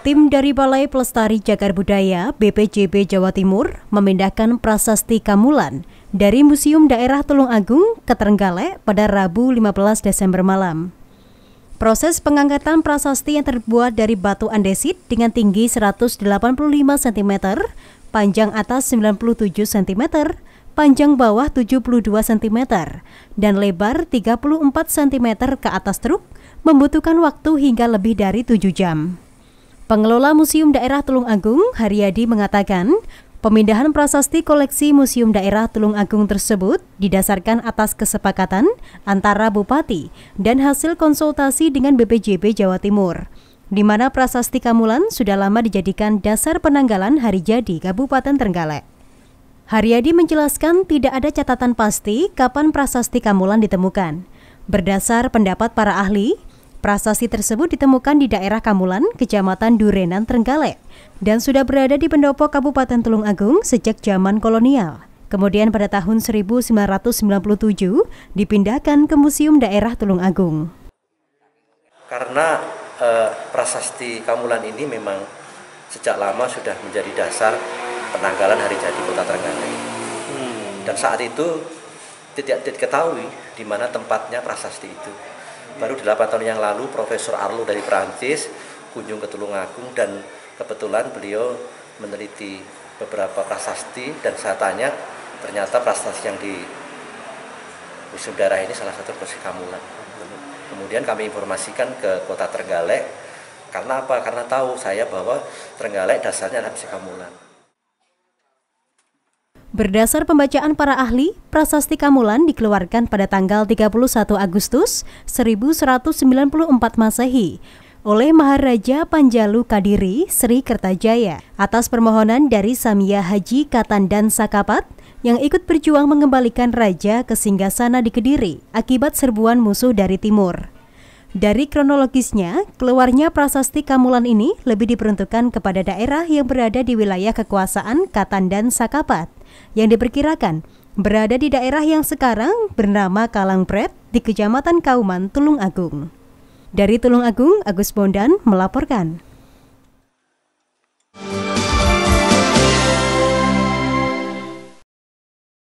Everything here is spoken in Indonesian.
Tim dari Balai Pelestari Jagar Budaya BPJB Jawa Timur memindahkan prasasti Kamulan dari Museum Daerah Tulung Agung ke Trenggalek pada Rabu 15 Desember malam. Proses pengangkatan prasasti yang terbuat dari batu andesit dengan tinggi 185 cm, panjang atas 97 cm, panjang bawah 72 cm, dan lebar 34 cm ke atas truk membutuhkan waktu hingga lebih dari 7 jam. Pengelola Museum Daerah Tulung Agung, Haryadi mengatakan, pemindahan prasasti koleksi Museum Daerah Tulung Agung tersebut didasarkan atas kesepakatan antara Bupati dan hasil konsultasi dengan BPJB Jawa Timur, di mana prasasti Kamulan sudah lama dijadikan dasar penanggalan hari jadi Kabupaten Trenggalek. Haryadi menjelaskan tidak ada catatan pasti kapan prasasti Kamulan ditemukan. Berdasar pendapat para ahli, Prasasti tersebut ditemukan di daerah Kamulan, Kecamatan Durenan, Trenggalek, dan sudah berada di pendopo Kabupaten Tulung Agung sejak zaman kolonial. Kemudian pada tahun 1997 dipindahkan ke Museum Daerah Tulung Agung. Karena eh, prasasti Kamulan ini memang sejak lama sudah menjadi dasar penanggalan hari jadi Kota Trenggalek. Hmm, dan saat itu tidak diketahui di mana tempatnya prasasti itu. Baru 8 tahun yang lalu Profesor Arlo dari Perancis kunjung ke Tulungagung dan kebetulan beliau meneliti beberapa prasasti dan saya tanya ternyata prasasti yang di Museum Daerah ini salah satu proses Kamulan. Kemudian kami informasikan ke kota Trenggalek karena apa? Karena tahu saya bahwa Trenggalek dasarnya adalah Musik Kamulan. Berdasar pembacaan para ahli, Prasasti Kamulan dikeluarkan pada tanggal 31 Agustus 1194 Masehi oleh Maharaja Panjalu Kadiri Sri Kertajaya atas permohonan dari Samia Haji Katandan Sakapat yang ikut berjuang mengembalikan raja ke singgasana di Kediri akibat serbuan musuh dari timur. Dari kronologisnya, keluarnya prasasti Kamulan ini lebih diperuntukkan kepada daerah yang berada di wilayah kekuasaan Katandan Sakapat yang diperkirakan berada di daerah yang sekarang bernama Kalangpret di Kecamatan Kauman, Tulung Agung. Dari Tulung Agung, Agus Bondan melaporkan.